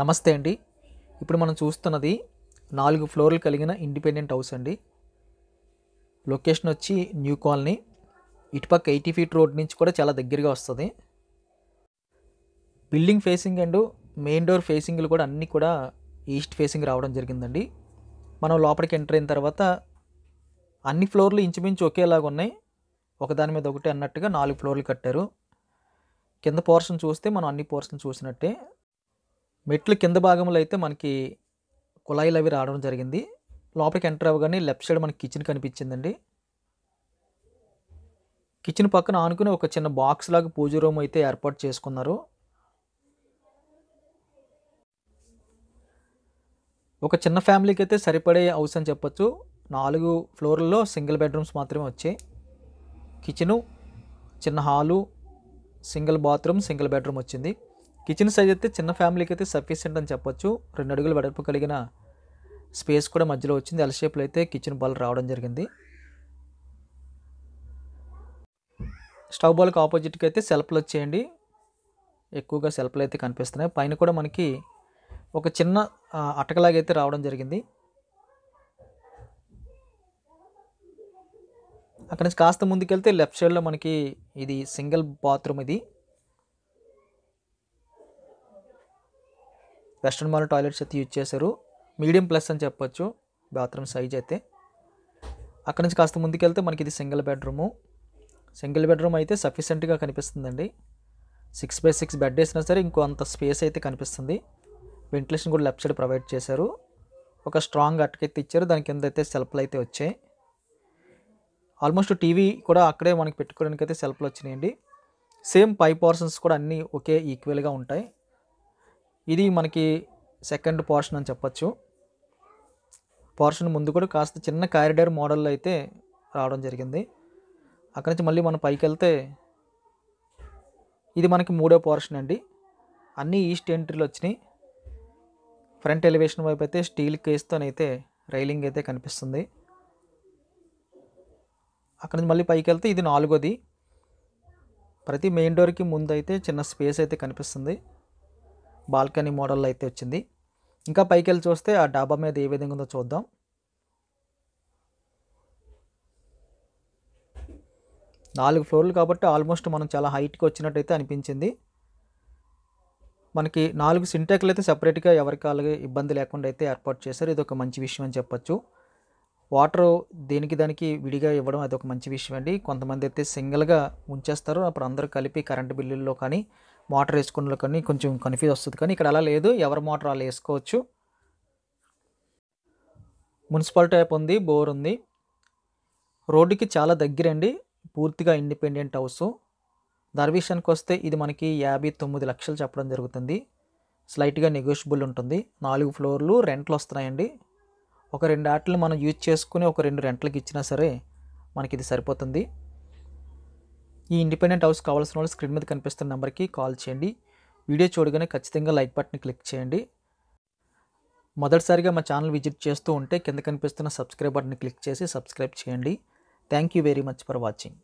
నమస్తే అండి ఇప్పుడు మనం చూస్తున్నది నాలుగు ఫ్లోర్లు కలిగిన ఇండిపెండెంట్ హౌస్ అండి లొకేషన్ వచ్చి న్యూ కాలనీ ఇటుపక్క ఎయిటీ ఫీట్ రోడ్ నుంచి కూడా చాలా దగ్గరగా వస్తుంది building facing and main door ఫేసింగ్లు కూడా అన్నీ కూడా ఈస్ట్ ఫేసింగ్ రావడం జరిగిందండి మనం లోపలికి ఎంటర్ అయిన తర్వాత అన్ని ఫ్లోర్లు ఇంచుమించు ఒకేలాగా ఉన్నాయి ఒకదాని మీద ఒకటి అన్నట్టుగా నాలుగు ఫ్లోర్లు కట్టారు కింద పోర్షన్ చూస్తే మనం అన్ని పోర్షన్ చూసినట్టే మెట్లు కింద భాగంలో అయితే మనకి కుళాయిలు అవి రావడం జరిగింది లోపలికి ఎంటర్ అవ్వగానే లెఫ్ట్ సైడ్ మనకి కిచెన్ కనిపించిందండి కిచెన్ పక్కన ఆనుకుని ఒక చిన్న బాక్స్ లాగా పూజ రూమ్ అయితే ఏర్పాటు చేసుకున్నారు ఒక చిన్న ఫ్యామిలీకి అయితే సరిపడే హౌస్ అని చెప్పొచ్చు నాలుగు ఫ్లోర్లలో సింగిల్ బెడ్రూమ్స్ మాత్రమే వచ్చాయి కిచెను చిన్న hall single bathroom single bedroom వచ్చింది కిచెన్ సైజ్ అయితే చిన్న ఫ్యామిలీకి అయితే సఫిషియెంట్ అని చెప్పొచ్చు రెండు అడుగులు వెడల్పు కలిగిన స్పేస్ కూడా మధ్యలో వచ్చింది ఎల్ షేప్లో అయితే కిచెన్ బాల్ రావడం జరిగింది స్టవ్ బాల్కి ఆపోజిట్కి అయితే సెల్ఫ్లు వచ్చేయండి ఎక్కువగా సెల్ఫ్లు అయితే కనిపిస్తున్నాయి పైన కూడా మనకి ఒక చిన్న అటకలాగైతే రావడం జరిగింది అక్కడి నుంచి కాస్త ముందుకెళ్తే లెఫ్ట్ సైడ్లో మనకి ఇది సింగిల్ బాత్రూమ్ ఇది వెస్ట్రన్ మాల్ టాయిలెట్స్ అయితే యూజ్ చేశారు మీడియం ప్లస్ అని చెప్పొచ్చు బాత్రూమ్ సైజ్ అయితే అక్కడ నుంచి కాస్త ముందుకెళ్తే మనకి ఇది సింగిల్ బెడ్రూము సింగిల్ బెడ్రూమ్ అయితే సఫిషియెంట్గా కనిపిస్తుందండి సిక్స్ బై సిక్స్ బెడ్ వేసినా సరే ఇంకో అంత స్పేస్ అయితే కనిపిస్తుంది వెంటిలేషన్ కూడా లెఫ్ట్ సైడ్ ప్రొవైడ్ చేశారు ఒక స్ట్రాంగ్ అట్టకైతే ఇచ్చారు దాని కింద అయితే సెల్ఫ్లు అయితే వచ్చాయి ఆల్మోస్ట్ టీవీ కూడా అక్కడే మనకి పెట్టుకోవడానికి అయితే సెల్ఫ్లు వచ్చినాయండి సేమ్ పై పోర్షన్స్ కూడా అన్నీ ఒకే ఈక్వల్గా ఉంటాయి ఇది మనకి సెకండ్ పోర్షన్ అని చెప్పచ్చు పోర్షన్ ముందు కూడా కాస్త చిన్న కారిడార్ మోడల్ అయితే రావడం జరిగింది అక్కడి నుంచి మళ్ళీ మనం పైకి వెళ్తే ఇది మనకి మూడో పోర్షన్ అండి అన్నీ ఈస్ట్ ఎంట్రీలు వచ్చినాయి ఫ్రంట్ ఎలివేషన్ వైపు అయితే స్టీల్ కేస్తోనైతే రైలింగ్ అయితే కనిపిస్తుంది అక్కడ నుంచి మళ్ళీ పైకి వెళ్తే ఇది నాలుగోది ప్రతి మెయిన్ డోర్కి ముందు అయితే చిన్న స్పేస్ అయితే కనిపిస్తుంది బాల్కనీ మోడల్ అయితే వచ్చింది ఇంకా పైకి వెళ్ళి చూస్తే ఆ డాబా మీద ఏ విధంగా ఉందో చూద్దాం నాలుగు ఫ్లోర్లు కాబట్టి ఆల్మోస్ట్ మనం చాలా హైట్కి వచ్చినట్టయితే అనిపించింది మనకి నాలుగు సింటెక్లు అయితే సపరేట్గా ఎవరికి అలాగే ఇబ్బంది లేకుండా అయితే ఏర్పాటు చేశారు ఇది ఒక మంచి విషయం అని చెప్పొచ్చు వాటర్ దేనికి దానికి విడిగా ఇవ్వడం అది ఒక మంచి విషయం అండి కొంతమంది అయితే సింగిల్గా ఉంచేస్తారు అప్పుడు అందరూ కలిపి కరెంటు బిల్లుల్లో కానీ మోటార్ వేసుకున్న కానీ కొంచెం కన్ఫ్యూజ్ వస్తుంది కానీ ఇక్కడ అలా లేదు ఎవరి మోటార్ వాళ్ళు వేసుకోవచ్చు మున్సిపల్ ట్యాప్ ఉంది బోర్ ఉంది రోడ్డుకి చాలా దగ్గరండి పూర్తిగా ఇండిపెండెంట్ హౌస్ దర్విషన్కి వస్తే ఇది మనకి యాభై తొమ్మిది లక్షలు చెప్పడం జరుగుతుంది స్లైట్గా నెగోషియబుల్ ఉంటుంది నాలుగు ఫ్లోర్లు రెంట్లు వస్తున్నాయండి ఒక రెండు ఆటలు మనం యూజ్ చేసుకుని ఒక రెండు రెంట్లకు ఇచ్చినా సరే మనకి ఇది సరిపోతుంది ఈ ఇండిపెండెంట్ హౌస్ కావాల్సిన వాళ్ళు స్క్రీన్ మీద కనిపిస్తున్న నెంబర్కి కాల్ చేయండి వీడియో చూడగానే ఖచ్చితంగా లైక్ బటన్ క్లిక్ చేయండి మొదటిసారిగా మా ఛానల్ విజిట్ చేస్తూ ఉంటే కింద కనిపిస్తున్న సబ్స్క్రైబ్ బటన్ క్లిక్ చేసి సబ్స్క్రైబ్ చేయండి thank you very much for watching